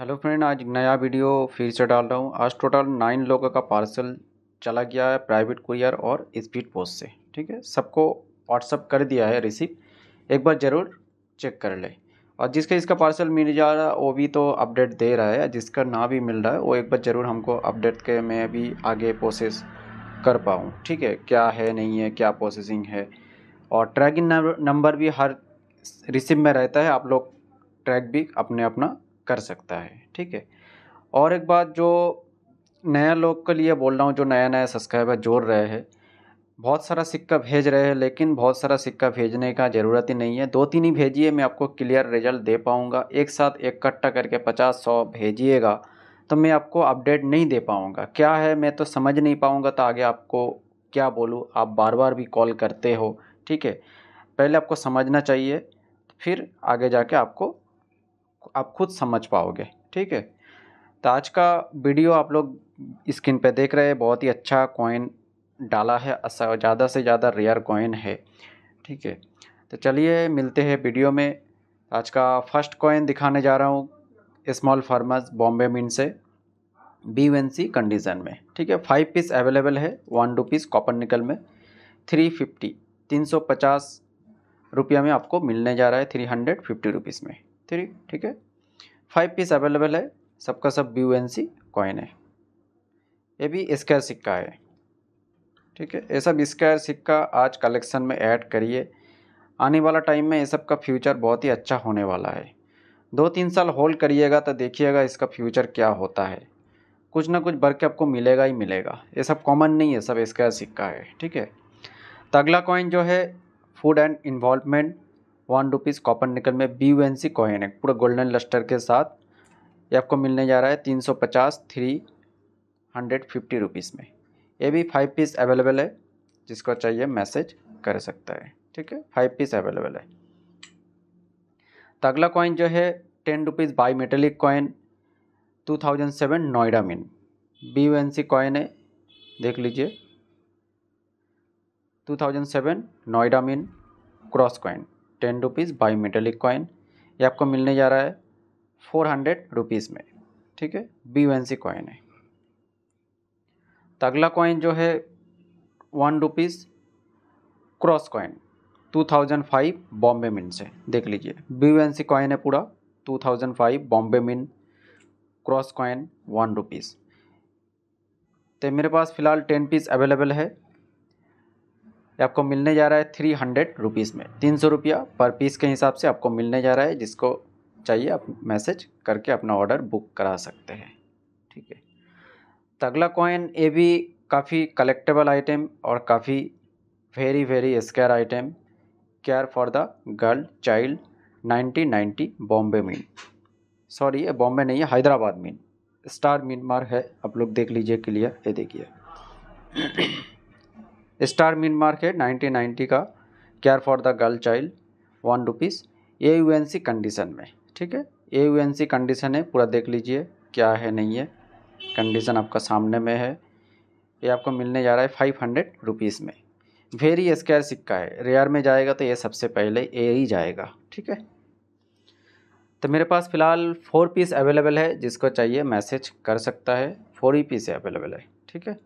hello friend आज नया video फिर से डाल रहा हूँ आज टोटल नाइन लोगों का पार्सल चला गया है प्राइवेट कुरियर और स्पीड पोस्ट से ठीक है सबको व्हाट्सअप कर दिया है रिसीव एक बार ज़रूर चेक कर ले और जिसका इसका पार्सल मिल जा रहा है वो भी तो अपडेट दे रहा है जिसका ना भी मिल रहा है वो एक बार ज़रूर हमको अपडेट के मैं भी आगे प्रोसेस कर पाऊँ ठीक है क्या है नहीं है क्या प्रोसेसिंग है और ट्रैकिंग नंबर भी हर रिसिप में रहता है आप लोग ट्रैक भी अपने अपना कर सकता है ठीक है और एक बात जो नया लोग के लिए बोल रहा हूँ जो नया नया सब्सक्राइबर जोड़ रहे हैं बहुत सारा सिक्का भेज रहे हैं लेकिन बहुत सारा सिक्का भेजने का ज़रूरत ही नहीं है दो तीन ही भेजिए मैं आपको क्लियर रिजल्ट दे पाऊँगा एक साथ इकट्ठा करके पचास सौ भेजिएगा तो मैं आपको अपडेट नहीं दे पाऊँगा क्या है मैं तो समझ नहीं पाऊँगा तो आगे आपको क्या बोलूँ आप बार बार भी कॉल करते हो ठीक है पहले आपको समझना चाहिए फिर आगे जाके आपको आप खुद समझ पाओगे ठीक है तो आज का वीडियो आप लोग स्क्रीन पे देख रहे हैं बहुत ही अच्छा कॉइन डाला है ज़्यादा से ज़्यादा रेयर कॉइन है ठीक है तो चलिए मिलते हैं वीडियो में आज का फर्स्ट कॉइन दिखाने जा रहा हूँ स्मॉल फार्मर्स बॉम्बे मिन से बी वन सी कंडीज़न में ठीक है फाइव पीस अवेलेबल है वन रुपीज़ कॉपर निकल में थ्री फिफ्टी तीन सौ पचास रुपया में आपको मिलने जा रहा है थ्री हंड्रेड फिफ्टी रुपीज़ में थ्री ठीक है फाइव पीस अवेलेबल है सबका सब बी एन सी कॉइन है ये भी स्क्वायर सिक्का है ठीक है ये सब स्क्वायर सिक्का आज कलेक्शन में ऐड करिए आने वाला टाइम में ये सब का फ्यूचर बहुत ही अच्छा होने वाला है दो तीन साल होल्ड करिएगा तो देखिएगा इसका फ्यूचर क्या होता है कुछ ना कुछ बढ़ के आपको मिलेगा ही मिलेगा ये सब कॉमन नहीं है सब स्क्वायर सिक्का है ठीक है तो अगला कॉइन जो है food and involvement one rupees copper nickel में B U N C coin है पूरा गोल्डन लस्टर के साथ ये आपको मिलने जा रहा है तीन सौ पचास थ्री हंड्रेड फिफ्टी रुपीज़ में ये भी फाइव पीस अवेलेबल है जिसको चाहिए मैसेज कर सकता है ठीक है फाइव पीस अवेलेबल है तो अगला कॉइन जो है ten rupees by metallic coin two thousand seven Noida mint B U N C coin है देख लीजिए two thousand seven Noida mint cross coin ten rupees by metallic coin ये आपको मिलने जा रहा है फोर हंड्रेड रुपीज़ में ठीक है बी वन सी कॉइन है तो अगला कॉइन जो है one rupees cross coin two thousand five Bombay mint से देख लीजिए बी वन सी कॉइन है पूरा टू थाउजेंड फाइव बॉम्बे मिन क्रॉस कॉइन वन रुपीज़ तो मेरे पास फ़िलहाल टेन पीस अवेलेबल है ये आपको मिलने जा रहा है थ्री हंड्रेड रुपीज़ में तीन सौ रुपया पर पीस के हिसाब से आपको मिलने जा रहा है जिसको चाहिए आप मैसेज करके अपना ऑर्डर बुक करा सकते हैं ठीक है तगला कॉइन ये भी काफ़ी कलेक्टेबल आइटम और काफ़ी very very scarce item care for the girl child ninety Bombay mint sorry ये बॉम्बे नहीं है हैदराबाद मीन स्टार मीनमार है आप लोग देख लीजिए क्लियर ये देखिए स्टार मीन मार्केट 1990 का care for the girl child one rupees A U N C condition में ठीक है A U N C condition है पूरा देख लीजिए क्या है नहीं है कंडीशन आपका सामने में है ये आपको मिलने जा रहा है फाइव हंड्रेड रुपीज़ में वेरी स्क्वायर सिक्का है रेयर में जाएगा तो ये सबसे पहले ए ही जाएगा ठीक है तो मेरे पास फ़िलहाल फोर पीस अवेलेबल है जिसको चाहिए मैसेज कर सकता है फोर ही पीस अवेलेबल है ठीक है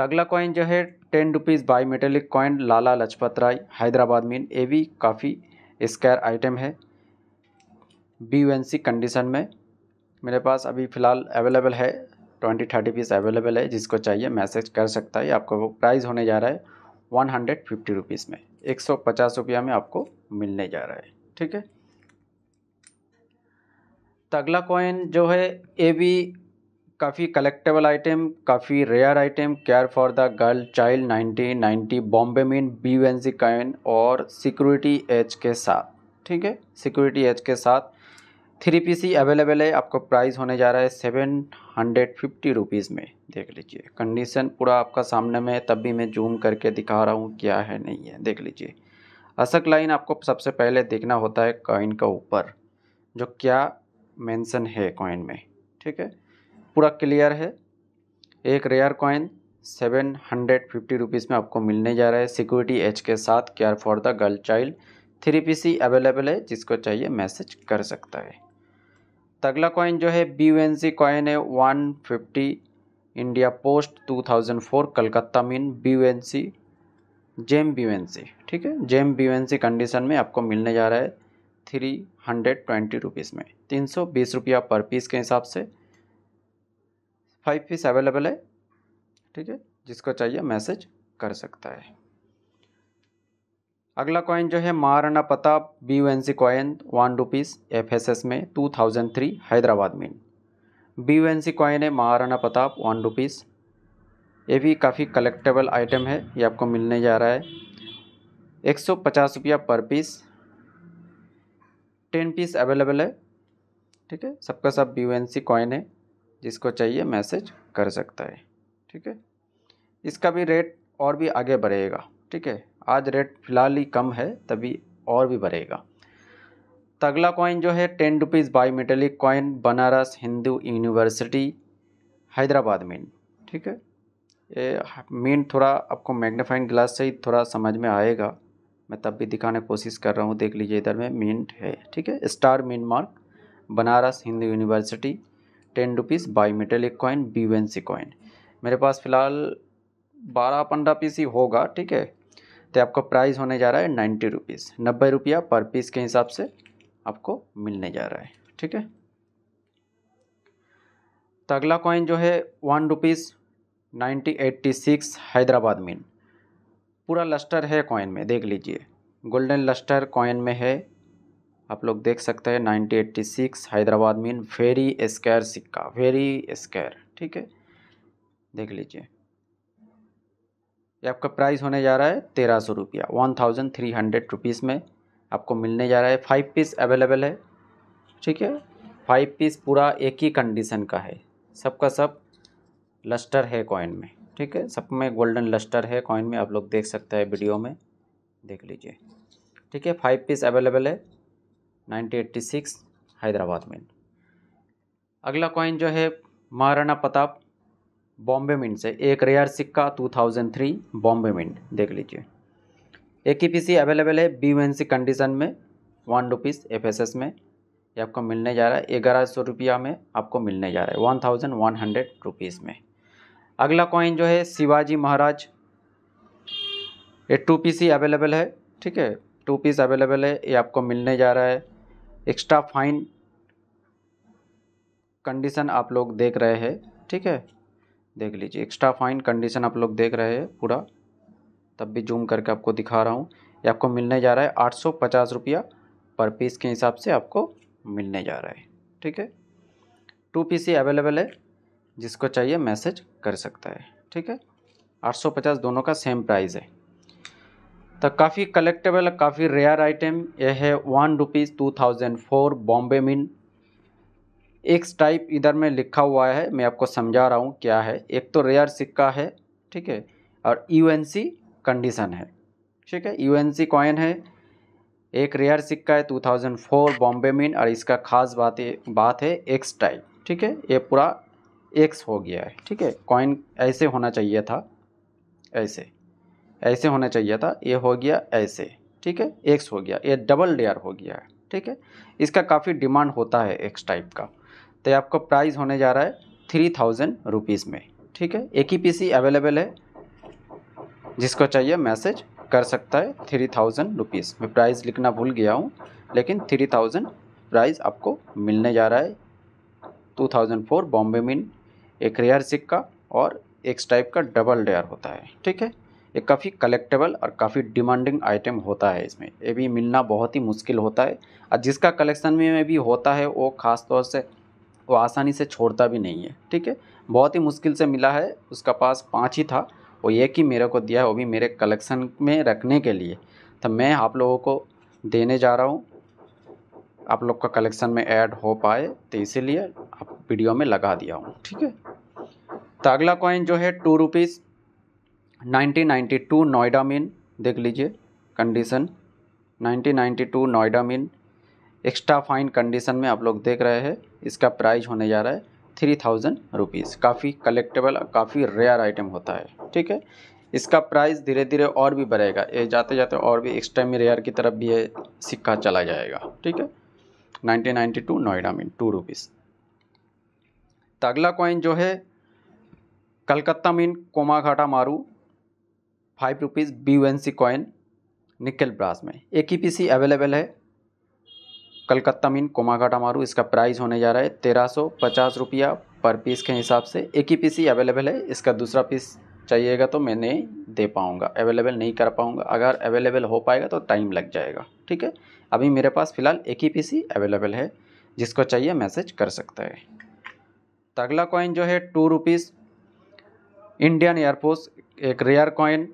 तो अगला कॉइन जो है ten rupees by metallic coin Lala Lajpat Rai Hyderabad में ये भी काफ़ी स्क्वायर आइटम है बी यू कंडीशन में मेरे पास अभी फ़िलहाल अवेलेबल है ट्वेंटी थर्टी पीस अवेलेबल है जिसको चाहिए मैसेज कर सकता है आपको वो प्राइस होने जा रहा है वन हंड्रेड फिफ्टी रुपीज़ में एक सौ पचास रुपया में आपको मिलने जा रहा है ठीक है तो अगला कॉइन जो है ए बी काफ़ी कलेक्टेबल आइटम काफ़ी rare item care for the girl child 1990 Bombay mint B N G coin और सिक्योरिटी एच के साथ ठीक है सिक्योरिटी एच के साथ थ्री पी सी अवेलेबल है आपका प्राइस होने जा रहा है सेवन हंड्रेड फिफ्टी रुपीज़ में देख लीजिए कंडीशन पूरा आपका सामने में है तब भी मैं जूम करके दिखा रहा हूँ क्या है नहीं है देख लीजिए असक लाइन आपको सबसे पहले देखना होता है कॉइन का ऊपर जो क्या मेंशन है कॉइन में ठीक है पूरा क्लियर है एक rare coin seven hundred fifty rupees में आपको मिलने जा रहा है सिक्योरिटी एच के साथ care for the girl child three P C available है जिसको चाहिए मैसेज कर सकता है तगला कॉइन जो है बी एन सी कॉइन है one fifty India post two thousand four Calcutta mint B N C gem B N C ठीक है gem B N C condition में आपको मिलने जा रहा है थ्री हंड्रेड ट्वेंटी रुपीज़ में तीन सौ बीस रुपया पर पीस के हिसाब से फाइव पीस अवेलेबल है ठीक है जिसको चाहिए मैसेज कर सकता है अगला कॉइन जो है Maharana Pratap B U N C coin one rupees F S S में टू थाउजेंड थ्री हैदराबाद में B U N C coin है महाराणा प्रताप वन रुपीज़ ये भी काफ़ी कलेक्टेबल आइटम है ये आपको मिलने जा रहा है एक सौ पचास रुपया पर पीस टेन पीस अवेलेबल है ठीक है सबका सब B U N C coin है जिसको चाहिए मैसेज कर सकता है ठीक है इसका भी रेट और भी आगे बढ़ेगा ठीक है आज रेट फ़िलहाल ही कम है तभी और भी बढ़ेगा तो अगला कॉइन जो है ten rupees by metallic coin Banaras Hindu university Hyderabad में ठीक है ये मेन थोड़ा आपको मैग्नीफाइंग ग्लास से ही थोड़ा समझ में आएगा मैं तब भी दिखाने की कोशिश कर रहा हूँ देख लीजिए इधर में मीन है ठीक है star mint mark Banaras Hindu university ten rupees bi एक coin B one C coin मेरे पास फ़िलहाल बारह पंद्रह पीस ही होगा ठीक है तो आपका प्राइस होने जा रहा है नाइन्टी रुपीज़ नब्बे रुपया पर पीस के हिसाब से आपको मिलने जा रहा है ठीक है तो अगला कॉइन जो है one rupees ninety eighty six Hyderabad mint पूरा लस्टर है कॉइन में देख लीजिए गोल्डन लस्टर कॉइन में है आप लोग देख सकते हैं 1986 हैदराबाद मीन वेरी स्केयर सिक्का वेरी स्केयर ठीक है देख लीजिए ये आपका प्राइस होने जा रहा है तेरह सौ रुपया one thousand three hundred rupees में आपको मिलने जा रहा है फाइव पीस अवेलेबल है ठीक है फाइव पीस पूरा एक ही कंडीशन का है सबका सब लस्टर है कॉइन में ठीक है सब में गोल्डन लस्टर है कॉइन में आप लोग देख सकते हैं वीडियो में देख लीजिए ठीक है फाइव पीस अवेलेबल है 1986 हैदराबाद में अगला कॉइन जो है महाराणा प्रताप बॉम्बे मिंट से एक रेयर सिक्का 2003 बॉम्बे मिंट देख लीजिए एक ही सी अवेलेबल है बी वन सी कंडीशन में one rupees F S S में ये आपको मिलने जा रहा है ग्यारह सौ रुपया में आपको मिलने जा रहा है one thousand one hundred rupees में अगला कॉइन जो है शिवाजी महाराज ये टू सी अवेलेबल है ठीक है टू पीस अवेलेबल है ये आपको मिलने जा रहा है एक्स्ट्रा फाइन कंडीशन आप लोग देख रहे हैं ठीक है देख लीजिए एक्स्ट्रा फाइन कंडीशन आप लोग देख रहे हैं पूरा तब भी जूम करके आपको दिखा रहा हूँ ये आपको मिलने जा रहा है आठ सौ पचास रुपया पर पीस के हिसाब से आपको मिलने जा रहा है ठीक है टू पी सी अवेलेबल है जिसको चाहिए मैसेज कर सकता है ठीक है आठ सौ पचास दोनों का सेम प्राइस है तो काफ़ी कलेक्टेबल काफ़ी रेयर आइटम यह है one rupees two thousand four Bombay mint एक टाइप इधर में लिखा हुआ है मैं आपको समझा रहा हूँ क्या है एक तो रेयर सिक्का है ठीक है और यू कंडीशन है ठीक है यू कॉइन है एक रेयर सिक्का है 2004 बॉम्बे मिन और इसका खास बात बात है एक्स टाइप ठीक है ये पूरा एक्स हो गया है ठीक है कॉइन ऐसे होना चाहिए था ऐसे ऐसे होना चाहिए था ये हो गया ऐसे ठीक है एक्स हो गया ये डबल लेयर हो गया है ठीक है इसका काफ़ी डिमांड होता है एक्स टाइप का तो आपका प्राइस होने जा रहा है थ्री थाउजेंड रुपीज़ में ठीक है एक ही पीसी अवेलेबल है जिसको चाहिए मैसेज कर सकता है थ्री थाउजेंड रुपीज़ मैं प्राइस लिखना भूल गया हूँ लेकिन थ्री थाउजेंड प्राइस आपको मिलने जा रहा है two thousand four Bombay mint एक रेयर सिक्का और एक्स टाइप का डबल डेयर होता है ठीक है ये काफ़ी कलेक्टेबल और काफ़ी डिमांडिंग आइटम होता है इसमें ये भी मिलना बहुत ही मुश्किल होता है और जिसका कलेक्शन में भी होता है वो ख़ास तौर से वो आसानी से छोड़ता भी नहीं है ठीक है बहुत ही मुश्किल से मिला है उसका पास पाँच ही था वो एक ही मेरे को दिया है वो भी मेरे कलेक्शन में रखने के लिए तो मैं आप लोगों को देने जा रहा हूँ आप लोग का कलेक्शन में ऐड हो पाए तो इसीलिए आप वीडियो में लगा दिया हूँ ठीक है तो अगला कॉइन जो है टू रुपीज़ 1992 नोएडा मीन देख लीजिए condition 1992 Noida mint extra fine condition में आप लोग देख रहे हैं इसका प्राइस होने जा रहा है थ्री थाउजेंड रुपीज़ काफ़ी कलेक्टेबल काफ़ी रेयर आइटम होता है ठीक है इसका प्राइस धीरे धीरे और भी बढ़ेगा ये जाते जाते और भी एक्स्ट्रा में रेयर की तरफ भी ये सिक्का चला जाएगा ठीक है 1992 नोएडा मिन टू रुपीज़ तो अगला कॉइन जो है Calcutta mint Komagata Maru five rupees B U N C coin nickel brass में एक ही सी अवेलेबल है कलकत्ता मीन कोमाघाटा मारू इसका प्राइस होने जा रहा है तेरह सौ पचास रुपया पर पीस के हिसाब से एक ही सी अवेलेबल है इसका दूसरा पीस चाहिएगा तो मैं नहीं दे पाऊँगा अवेलेबल नहीं कर पाऊँगा अगर अवेलेबल हो पाएगा तो टाइम लग जाएगा ठीक है अभी मेरे पास फ़िलहाल एक ही सी अवेलेबल है जिसको चाहिए मैसेज कर सकता है तगला कॉइन जो है टू रुपीज़ इंडियन एयरफोर्स एक रेयर कॉइन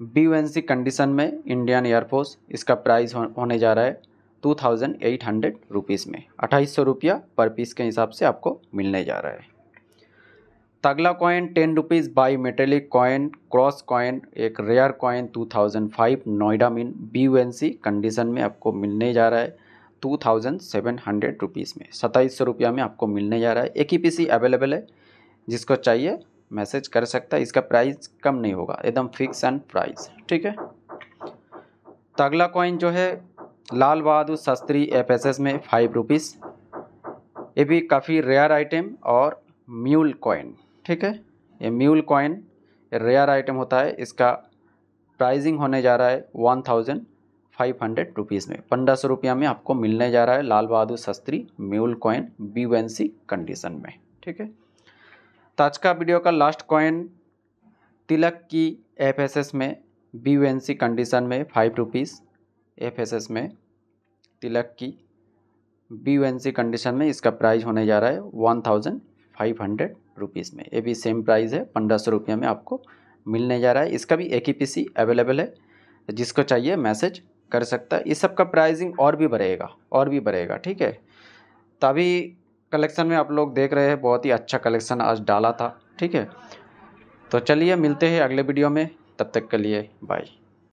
बी कंडीशन में इंडियन एयरफोर्स इसका प्राइस होने जा रहा है two thousand eight hundred rupees में अट्ठाईस सौ रुपया पर पीस के हिसाब से आपको मिलने जा रहा है तगला coin ten rupees by metallic coin cross coin एक rare coin two thousand five Noida mint B condition में आपको मिलने जा रहा है two thousand seven hundred rupees में सत्ताईस सौ रुपया में आपको मिलने जा रहा है एक ही पी अवेलेबल है जिसको चाहिए मैसेज कर सकता है इसका प्राइस कम नहीं होगा एकदम फिक्स एंड प्राइस ठीक है तो अगला कॉइन जो है लाल बहादुर शास्त्री एफ में फाइव रुपीज़ ये भी काफ़ी रेयर आइटम और म्यूल कॉइन ठीक है ये म्यूल कॉइन रेयर आइटम होता है इसका प्राइजिंग होने जा रहा है one thousand five hundred rupees में पंद्रह सौ रुपया में आपको मिलने जा रहा है Lal Bahadur Shastri mule coin B condition में ठीक है आज का वीडियो का लास्ट कॉइन तिलक की एफएसएस में बी सी कंडीशन में फाइव रुपीज़ एफएसएस में तिलक की बी सी कंडीशन में इसका प्राइस होने जा रहा है one thousand five hundred rupees में ये भी सेम प्राइस है पंद्रह सौ रुपये में आपको मिलने जा रहा है इसका भी एक ही सी अवेलेबल है जिसको चाहिए मैसेज कर सकता है इस सब का प्राइजिंग और भी बढ़ेगा और भी बढ़ेगा ठीक है तभी कलेक्शन में आप लोग देख रहे हैं बहुत ही अच्छा कलेक्शन आज डाला था ठीक है तो चलिए मिलते हैं अगले वीडियो में तब तक के लिए बाय